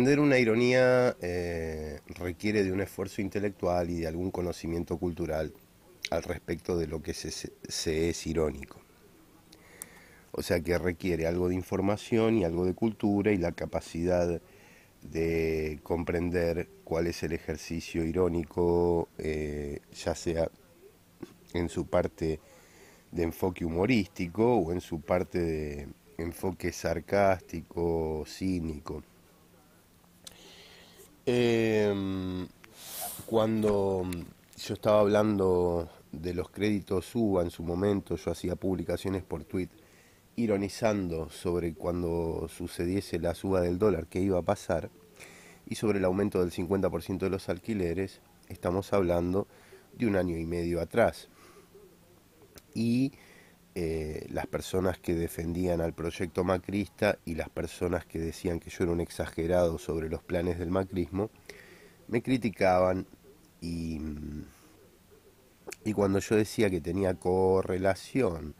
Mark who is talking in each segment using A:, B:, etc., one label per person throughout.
A: Entender una ironía eh, requiere de un esfuerzo intelectual y de algún conocimiento cultural al respecto de lo que se, es irónico. O sea que requiere algo de información y algo de cultura y la capacidad de comprender cuál es el ejercicio irónico, eh, ya sea en su parte de enfoque humorístico o en su parte de enfoque sarcástico, cínico. Em, cuando yo estaba hablando de los créditos UBA en su momento, yo hacía publicaciones por tweet ironizando sobre cuando sucediese la suba del dólar que iba a pasar y sobre el aumento del 50% de los alquileres, estamos hablando de un año y medio atrás. Y eh, las personas que defendían al proyecto macrista y las personas que decían que yo era un exagerado sobre los planes del macrismo, me criticaban y, cuando yo decía que tenía correlación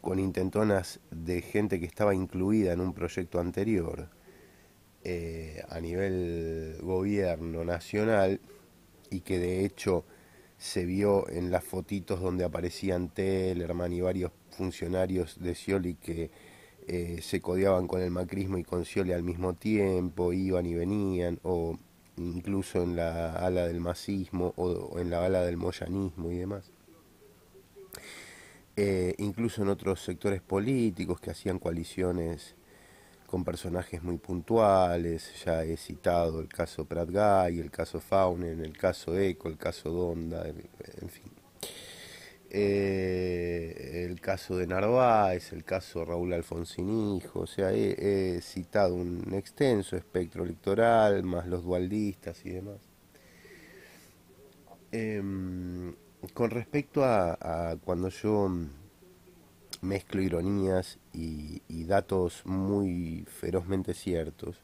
A: con intentonas de gente que estaba incluida en un proyecto anterior eh, a nivel gobierno nacional y que de hecho se vio en las fotitos donde aparecían Tellerman y varios funcionarios de Scioli que eh, se codeaban con el macrismo y con Scioli al mismo tiempo, iban y venían, o incluso en la ala del macismo, o, en la ala del moyanismo y demás. Eh, incluso en otros sectores políticos que hacían coaliciones con personajes muy puntuales, ya he citado el caso Pratgay, el caso Faunen, el caso Eco, el caso Donda, en fin. Eh, el caso de Narváez, el caso Raúl Alfonsín Hijo, o sea, he, citado un extenso espectro electoral, más los dualdistas y demás. Em, con respecto a, cuando yo mezclo ironías y, datos muy ferozmente ciertos,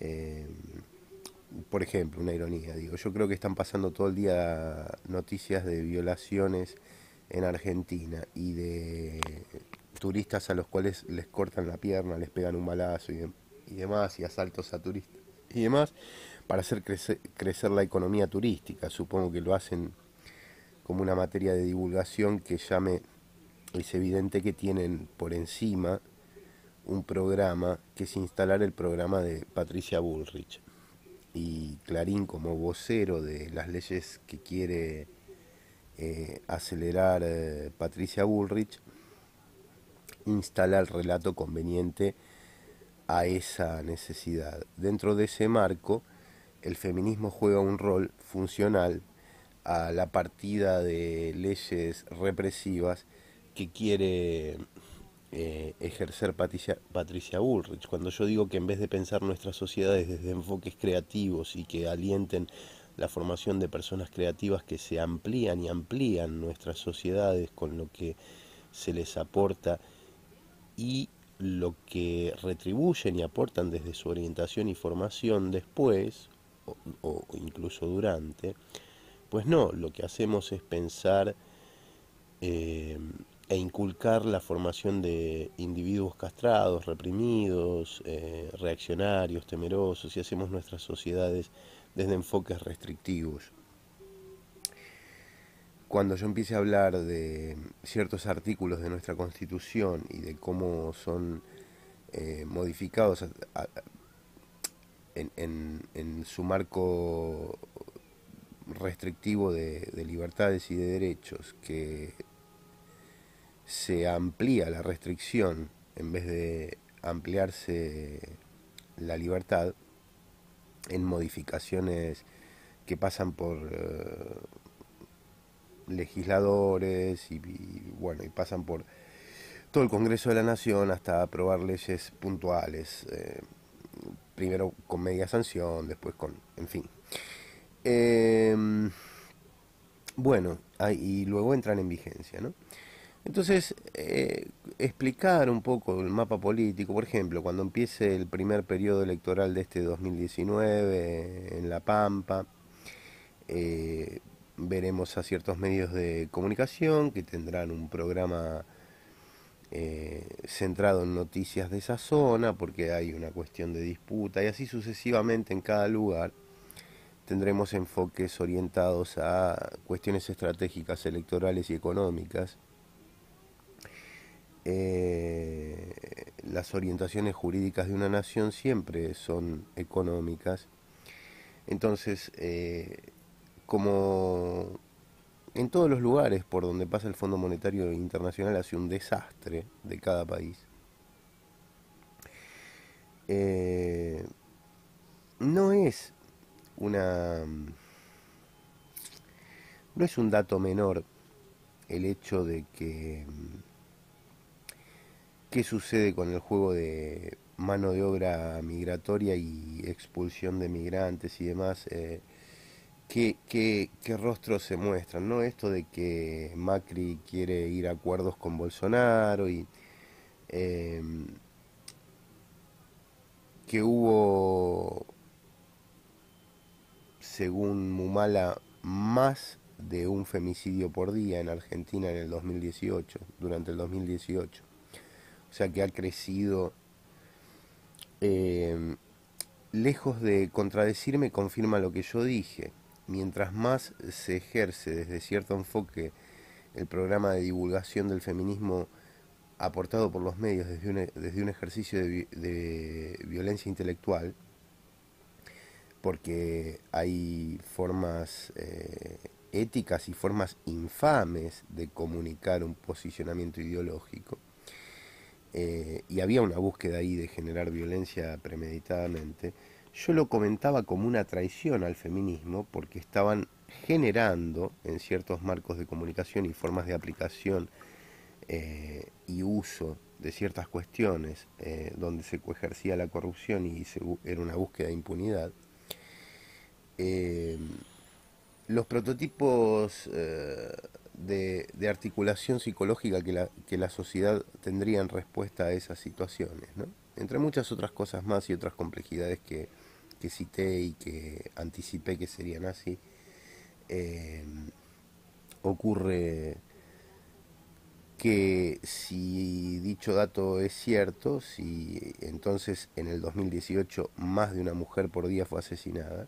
A: em, por ejemplo, una ironía, digo, yo creo que están pasando todo el día noticias de violaciones en Argentina y de turistas a los cuales les cortan la pierna, les pegan un balazo y, demás, y asaltos a turistas y demás, para hacer crecer, la economía turística. Supongo que lo hacen como una materia de divulgación que llame, es evidente que tienen por encima un programa que es instalar el programa de Patricia Bullrich y Clarín como vocero de las leyes que quiere eh, acelerar eh, Patricia Bullrich, instala el relato conveniente a esa necesidad. Dentro de ese marco, el feminismo juega un rol funcional a la partida de leyes represivas que quiere eh, ejercer Patricia, Patricia Bullrich. Cuando yo digo que en vez de pensar nuestras sociedades desde enfoques creativos y que alienten la formación de personas creativas que se amplían y amplían nuestras sociedades con lo que se les aporta y lo que retribuyen y aportan desde su orientación y formación después o, incluso durante, pues no, lo que hacemos es pensar eh, e inculcar la formación de individuos castrados, reprimidos, eh, reaccionarios, temerosos, y hacemos nuestras sociedades desde enfoques restrictivos. Cuando yo empiece a hablar de ciertos artículos de nuestra Constitución y de cómo son eh, modificados en, su marco restrictivo de, de libertades y de derechos que se amplía la restricción en vez de ampliarse la libertad en modificaciones que pasan por eh, legisladores y, bueno y pasan por todo el Congreso de la Nación hasta aprobar leyes puntuales eh, primero con media sanción después con en fin em, bueno y luego entran en vigencia no entonces, eh, explicar un poco el mapa político, por ejemplo, cuando empiece el primer periodo electoral de este 2019 en La Pampa, eh, veremos a ciertos medios de comunicación que tendrán un programa eh, centrado en noticias de esa zona, porque hay una cuestión de disputa, y así sucesivamente en cada lugar tendremos enfoques orientados a cuestiones estratégicas, electorales y económicas eh, las orientaciones jurídicas de una nación siempre son económicas. Entonces, eh, como en todos los lugares por donde pasa el Fondo Monetario Internacional hace un desastre de cada país, eh, no es una no es un dato menor el hecho de que qué sucede con el juego de mano de obra migratoria y expulsión de migrantes y demás, eh, ¿qué, qué, rostros se muestran, ¿no? Esto de que Macri quiere ir a acuerdos con Bolsonaro y em, que hubo, según Mumala, más de un femicidio por día en Argentina en el 2018, durante el 2018 o sea, que ha crecido. Eh, lejos de contradecirme, confirma lo que yo dije. Mientras más se ejerce desde cierto enfoque el programa de divulgación del feminismo aportado por los medios desde un, e, ejercicio de, violencia intelectual, porque hay formas eh, éticas y formas infames de comunicar un posicionamiento ideológico, eh, y había una búsqueda ahí de generar violencia premeditadamente, yo lo comentaba como una traición al feminismo porque estaban generando en ciertos marcos de comunicación y formas de aplicación eh, y uso de ciertas cuestiones eh, donde se ejercía la corrupción y era una búsqueda de impunidad, los prototipos de, articulación psicológica que la, que la, sociedad tendría en respuesta a esas situaciones, ¿no? entre muchas otras cosas más y otras complejidades que, cité y que anticipé que serían así, eh, ocurre que si dicho dato es cierto, si entonces en el 2018 más de una mujer por día fue asesinada,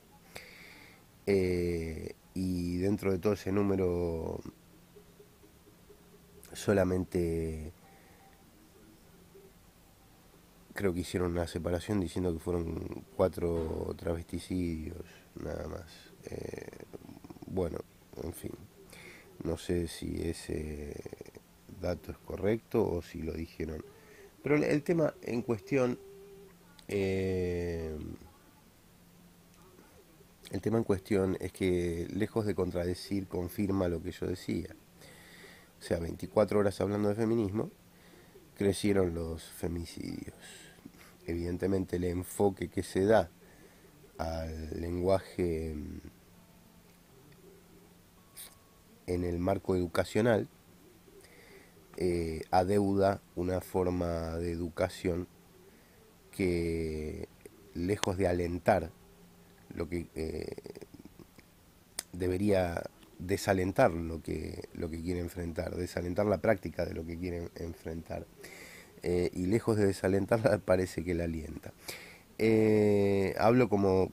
A: eh, y dentro de todo ese número solamente creo que hicieron una separación diciendo que fueron cuatro travesticidios, nada más. Eh, bueno, en fin, no sé si ese dato es correcto o si lo dijeron. Pero el tema en cuestión, eh, el tema en cuestión es que lejos de contradecir confirma lo que yo decía o sea, 24 horas hablando de feminismo, crecieron los femicidios. Evidentemente el enfoque que se da al lenguaje mm, en el marco educacional eh, adeuda una forma de educación que lejos de alentar lo que eh, debería desalentar lo que, lo que quiere enfrentar, desalentar la práctica de lo que quiere enfrentar. Eh, y lejos de desalentarla, parece que la alienta. Eh, hablo como,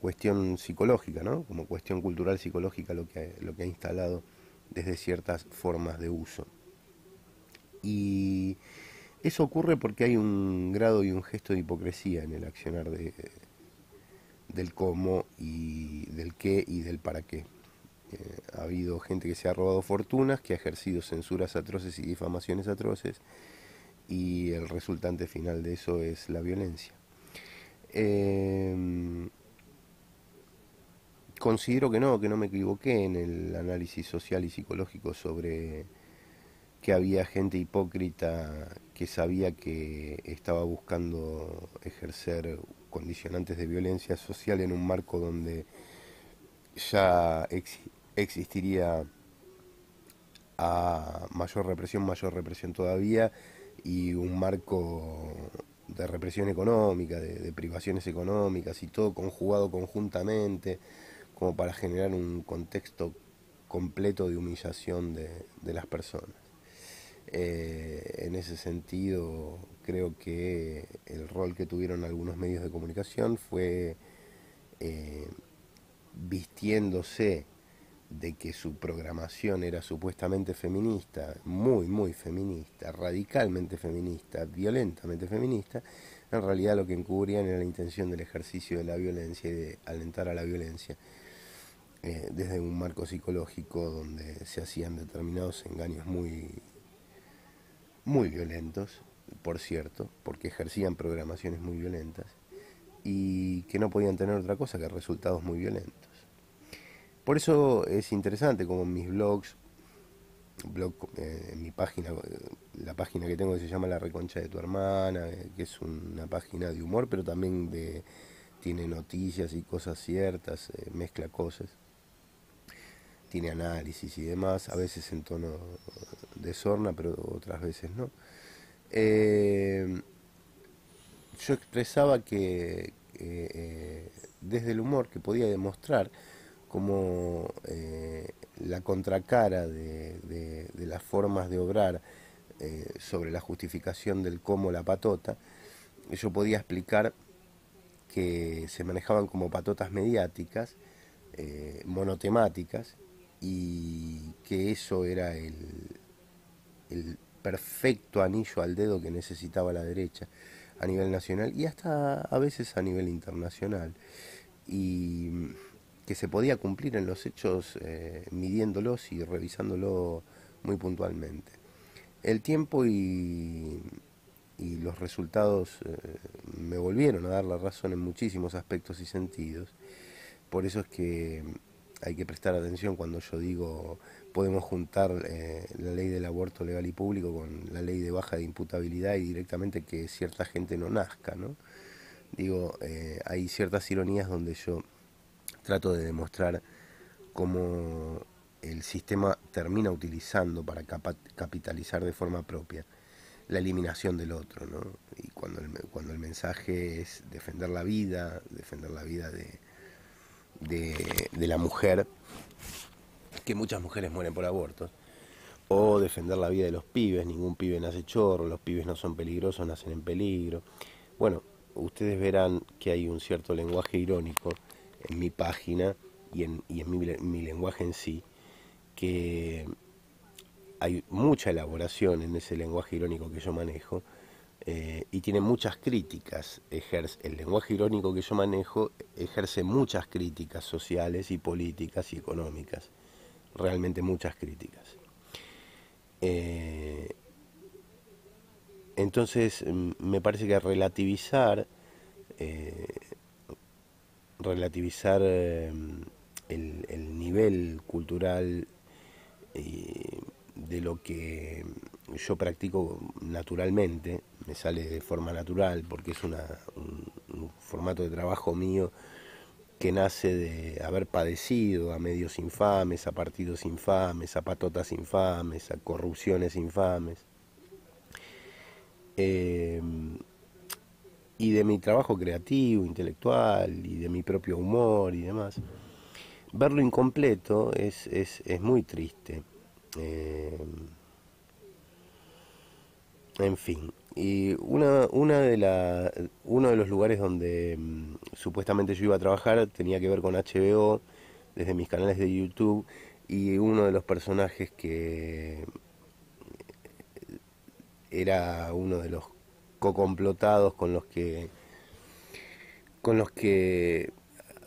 A: cuestión psicológica, ¿no? como cuestión cultural psicológica lo que, lo que ha instalado desde ciertas formas de uso. Y eso ocurre porque hay un grado y un gesto de hipocresía en el accionar de, del cómo y del qué y del para qué. Eh, ha habido gente que se ha robado fortunas, que ha ejercido censuras atroces y difamaciones atroces, y el resultante final de eso es la violencia. Em, considero que no, que no me equivoqué en el análisis social y psicológico sobre que había gente hipócrita que sabía que estaba buscando ejercer condicionantes de violencia social en un marco donde ya existe existiría a mayor represión, mayor represión todavía y un marco de represión económica, de, privaciones económicas y todo conjugado conjuntamente como para generar un contexto completo de humillación de, las personas. Eh, en ese sentido, creo que el rol que tuvieron algunos medios de comunicación fue eh, vistiéndose de que su programación era supuestamente feminista, muy, muy feminista, radicalmente feminista, violentamente feminista, en realidad lo que encubrían era la intención del ejercicio de la violencia y de alentar a la violencia eh, desde un marco psicológico donde se hacían determinados engaños muy, muy violentos, por cierto, porque ejercían programaciones muy violentas y que no podían tener otra cosa que resultados muy violentos. Por eso es interesante, como en mis blogs, en eh, mi página, eh, la página que tengo que se llama La Reconcha de tu Hermana, eh, que es una página de humor, pero también tiene noticias y cosas ciertas, mezcla cosas, tiene análisis y demás, a veces en tono de sorna, pero otras veces no. yo expresaba que desde el humor que podía demostrar, como eh, la contracara de, las formas de obrar eh, sobre la justificación del cómo la patota, yo podía explicar que se manejaban como patotas mediáticas, eh, monotemáticas, y que eso era el, el perfecto anillo al dedo que necesitaba la derecha a nivel nacional y hasta a veces a nivel internacional. Y que se podía cumplir en los hechos eh, midiéndolos y revisándolo muy puntualmente. El tiempo y, y los resultados eh, me volvieron a dar la razón en muchísimos aspectos y sentidos. Por eso es que hay que prestar atención cuando yo digo podemos juntar eh, la ley del aborto legal y público con la ley de baja de imputabilidad y directamente que cierta gente no nazca, ¿no? Digo, hay ciertas ironías donde yo trato de demostrar cómo el sistema termina utilizando para capitalizar de forma propia la eliminación del otro, ¿no? Y cuando el, cuando el mensaje es defender la vida, defender la vida de, de, de la mujer, que muchas mujeres mueren por abortos, o defender la vida de los pibes, ningún pibe nace chorro, los pibes no son peligrosos, nacen en peligro. Bueno, ustedes verán que hay un cierto lenguaje irónico en mi página y en, y en mi, lenguaje en sí, que hay mucha elaboración en ese lenguaje irónico que yo manejo eh, y tiene muchas críticas. Ejerce, el lenguaje irónico que yo manejo ejerce muchas críticas sociales y políticas y económicas, realmente muchas críticas. Eh, entonces mm, me parece que relativizar eh, relativizar em, el, nivel cultural eh, de lo que yo practico naturalmente, me sale de forma natural porque es una, un, formato de trabajo mío que nace de haber padecido a medios infames, a partidos infames, a patotas infames, a corrupciones infames. Em, y de mi trabajo creativo, intelectual, y de mi propio humor y demás, verlo incompleto es, muy triste. Eh, en fin, y una, una de la, uno de los lugares donde mm, supuestamente yo iba a trabajar tenía que ver con HBO, desde mis canales de YouTube, y uno de los personajes que era uno de los co-complotados con los que con los que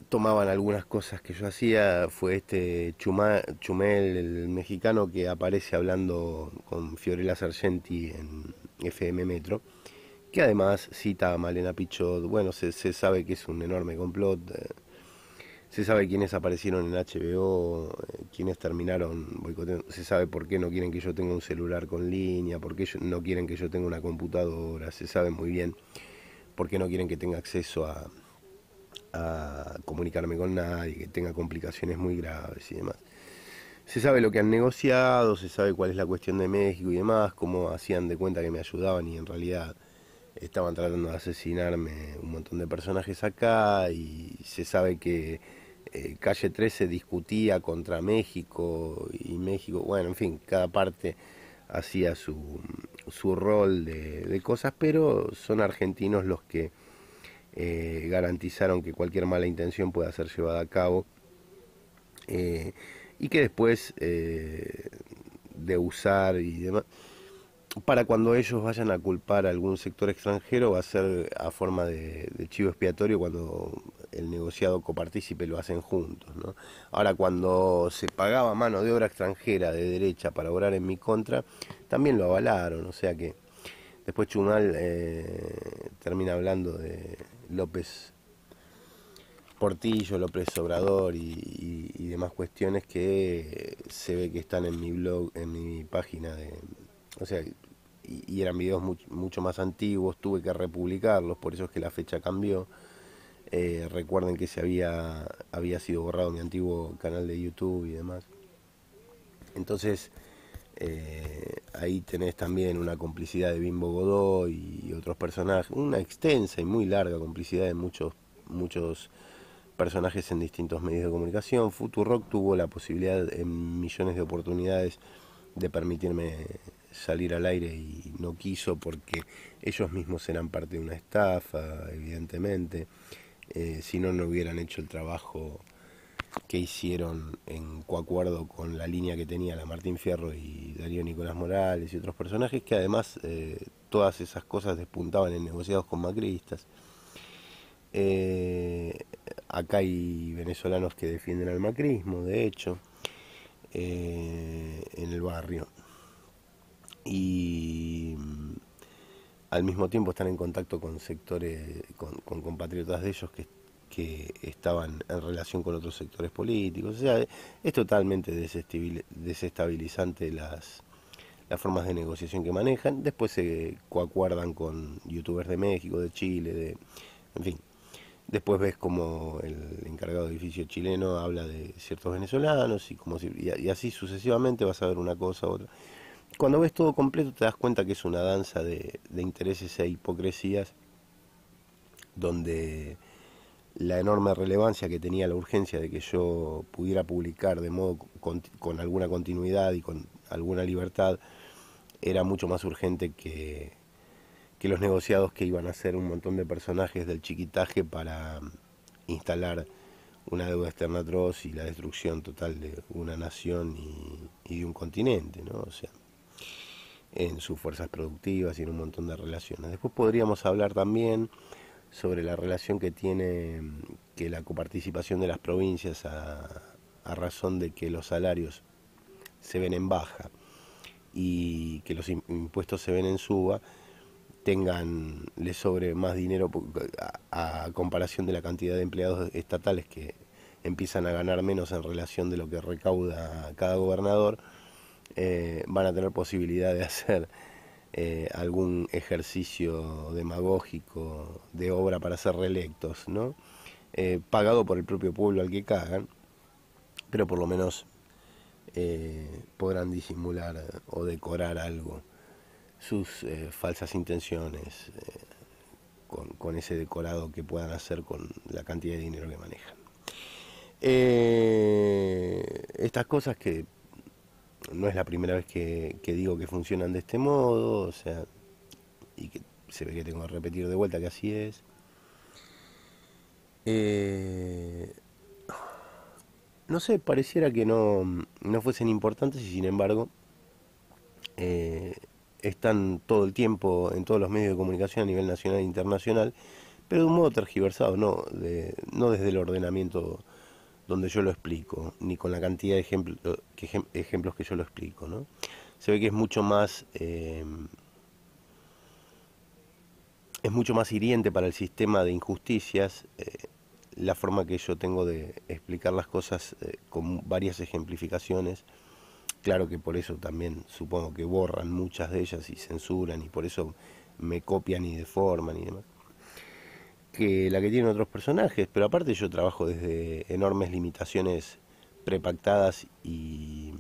A: tomaban algunas cosas que yo hacía fue este Chumel, el mexicano que aparece hablando con Fiorella Sargenti en FM Metro, que además cita a Malena Pichot, bueno, se, se sabe que es un enorme complot, eh, se sabe quiénes aparecieron en HBO, eh, quiénes terminaron boicoteando. Se sabe por qué no quieren que yo tenga un celular con línea, por qué no quieren que yo tenga una computadora. Se sabe muy bien por qué no quieren que tenga acceso a, a comunicarme con nadie, que tenga complicaciones muy graves y demás. Se sabe lo que han negociado, se sabe cuál es la cuestión de México y demás, cómo hacían de cuenta que me ayudaban y en realidad estaban tratando de asesinarme un montón de personajes acá y se sabe que eh, Calle 13 discutía contra México y México, bueno, en fin, cada parte hacía su, su rol de, cosas, pero son argentinos los que eh, garantizaron que cualquier mala intención pueda ser llevada a cabo eh, y que después de usar y demás para cuando ellos vayan a culpar a algún sector extranjero va a ser a forma de, chivo expiatorio cuando el negociado copartícipe lo hacen juntos. ¿no? Ahora, cuando se pagaba mano de obra extranjera de derecha para obrar en mi contra, también lo avalaron, o sea que después Chumal eh, termina hablando de López Portillo, López Obrador y demás cuestiones que se ve que están en mi blog, en mi página de o sea, y, eran videos mucho más antiguos, tuve que republicarlos, por eso es que la fecha cambió. Eh, recuerden que se había, había sido borrado mi antiguo canal de YouTube y demás. Entonces, eh, ahí tenés también una complicidad de Bimbo Godó y, otros personajes, una extensa y muy larga complicidad de muchos, muchos personajes en distintos medios de comunicación. Futurock tuvo la posibilidad en millones de oportunidades de permitirme salir al aire y no quiso porque ellos mismos eran parte de una estafa, evidentemente. Eh, si no, no hubieran hecho el trabajo que hicieron en coacuerdo con la línea que tenía la Martín Fierro y Darío Nicolás Morales y otros personajes que además eh, todas esas cosas despuntaban en negociados con macristas. Eh, acá hay venezolanos que defienden al macrismo, de hecho. Eh, en el barrio. Y mm, al mismo tiempo están en contacto con sectores, con, compatriotas de ellos que, estaban en relación con otros sectores políticos. O sea, es totalmente desestabilizante las, las formas de negociación que manejan. Después se coacuerdan con youtubers de México, de Chile, de, en fin, Después ves como el encargado de edificio chileno habla de ciertos venezolanos y, como así sucesivamente vas a ver una cosa u otra. Cuando ves todo completo te das cuenta que es una danza de, intereses e hipocresías donde la enorme relevancia que tenía la urgencia de que yo pudiera publicar de modo con alguna continuidad y con alguna libertad era mucho más urgente que, que los negociados que iban a hacer un montón de personajes del chiquitaje para mm, instalar una deuda externa atroz y la destrucción total de una nación y, de un continente, ¿no? O sea, en sus fuerzas productivas y en un montón de relaciones. Después podríamos hablar también sobre la relación que tiene mm, que la coparticipación de las provincias a, a razón de que los salarios se ven en baja y que los impuestos se ven en suba, tengan, le sobre más dinero a, comparación de la cantidad de empleados estatales que empiezan a ganar menos en relación de lo que recauda cada gobernador, eh, van a tener posibilidad de hacer eh, algún ejercicio demagógico de obra para ser reelectos, ¿no? Eh, pagado por el propio pueblo al que cagan, pero por lo menos podrán disimular o decorar algo sus eh, falsas intenciones eh, con, ese decorado que puedan hacer con la cantidad de dinero que manejan. Eh, estas cosas que no es la primera vez que, digo que funcionan de este modo, o sea, y que se ve que tengo que repetir de vuelta que así es. no sé, pareciera que no, fuesen importantes y sin embargo están todo el tiempo en todos los medios de comunicación a nivel nacional e internacional, pero de un modo tergiversado, no, no desde el ordenamiento donde yo lo explico, ni con la cantidad de ejemplos que yo lo explico. ¿no? Se ve que es mucho más... Eh, es mucho más hiriente para el sistema de injusticias eh, la forma que yo tengo de explicar las cosas eh, con varias ejemplificaciones Claro que por eso también supongo que borran muchas de ellas y censuran y por eso me copian y deforman y demás. Que la que tienen otros personajes, pero aparte yo trabajo desde enormes limitaciones prepactadas y,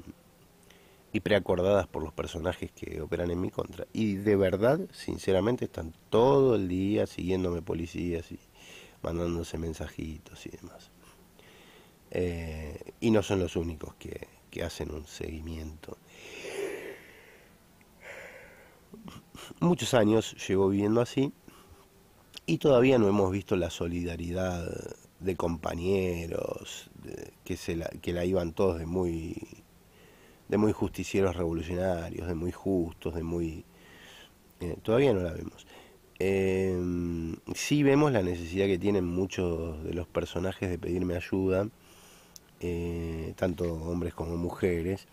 A: y preacordadas por los personajes que operan en mi contra. Y de verdad, sinceramente, están todo el día siguiéndome policías y mandándose mensajitos y demás. Eh, y no son los únicos que, que hacen un seguimiento. Muchos años llevo viviendo así y todavía no hemos visto la solidaridad de compañeros que, se la, que la iban todos de muy de muy justicieros revolucionarios, de muy justos, de muy... Eh, todavía no la vemos. Eh, sí vemos la necesidad que tienen muchos de los personajes de pedirme ayuda eh, tanto hombres como mujeres,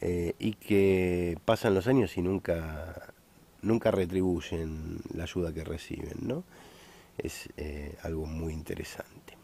A: eh, y que pasan los años y nunca, nunca retribuyen la ayuda que reciben, ¿no? Es eh, algo muy interesante.